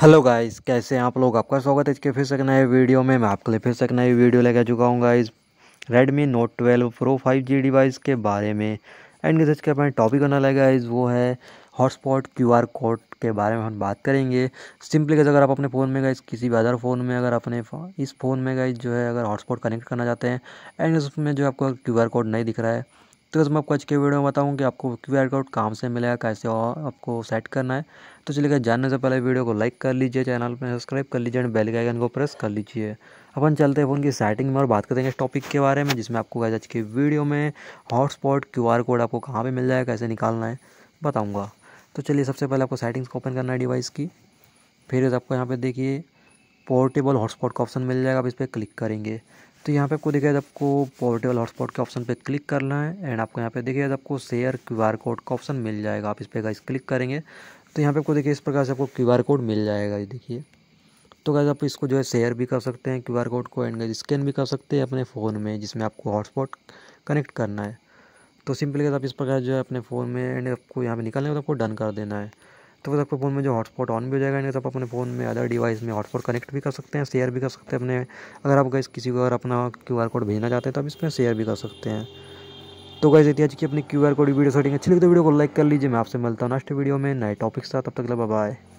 hello guys कैसे हैं आप लोग आपका स्वागत है इसके फिर से एक नए वीडियो में मैं आपके लिए फिर से एक नई वीडियो लेकर चुका हूँ guys Redmi Note twelve Pro five G device के बारे में एंड जैसे के अपना टॉपिक होने लगा गाइस वो है हॉटस्पॉट क्यूआर कोड के बारे में हम बात करेंगे सिंपली कैसे अगर आप अपने फ़ोन में गाइस किसी भी अदर फ़ोन में अगर अपने इस फ़ोन में गाइस जो है अगर हॉटस्पॉट कनेक्ट करना चाहते हैं एंड उसमें जो आपको क्यू कोड नहीं दिख रहा है तो मैं आपको आज के वीडियो में बताऊँ कि आपको क्यू आर कोड काम से मिलेगा कैसे और आपको सेट करना है तो चलिए जानने से पहले वीडियो को लाइक कर लीजिए चैनल पर सब्सक्राइब कर लीजिए एंड बेल के आइकन को प्रेस कर लीजिए अपन चलते हैं फ़ोन की सेटिंग में और बात करेंगे इस टॉपिक के बारे में जिसमें आपको आज की वीडियो में हॉटस्पॉट क्यू आर कोड आपको कहाँ पर मिल जाएगा कैसे निकालना है बताऊँगा तो चलिए सबसे पहले आपको सेटिंग्स को ओपन करना है डिवाइस की फिर आपको यहाँ पर देखिए पोर्टेबल हॉटस्पॉट का ऑप्शन मिल जाएगा आप इस पर क्लिक करेंगे तो यहाँ पे आपको दिखेगा आपको पोर्टेबल हॉटस्पॉट के ऑप्शन पे क्लिक करना है एंड आपको यहाँ पे देखिएगा आपको शेयर क्यू आर कोड का ऑप्शन मिल जाएगा आप इस पर गाइस क्लिक करेंगे तो यहाँ पे आपको देखिए इस प्रकार से आपको क्यू आर कोड मिल जाएगा ये देखिए तो गाइस आप इसको जो है शेयर भी कर सकते हैं क्यू आर कोड को एंड स्कैन भी कर सकते हैं अपने फ़ोन में जिसमें आपको हॉटस्पॉट कनेक्ट करना है तो सिंपली गैस आप इस प्रकार जो है अपने फ़ोन में एंड आपको यहाँ पर निकालने का तो आपको डन कर देना है तो बस आपके फ़ोन में जो हॉटस्पॉट ऑन भी हो जाएगा नहीं तो आप अपने फ़ोन में अदर डिवाइस में हॉटस्पॉट कनेक्ट भी कर सकते हैं शेयर भी कर सकते हैं अपने अगर आप गैस किसी को अगर अपना क्यू आर कोड भेजना चाहते हैं तो आप इसमें शेयर भी कर सकते हैं तो गैस आज की अपनी Q R code video setting अच्छी लगती है वीडियो तो को लाइक कर लीजिए मैं आपसे मिलता हूँ नेक्स्ट वीडियो में नए टॉपिक्स साथ तब तक बाय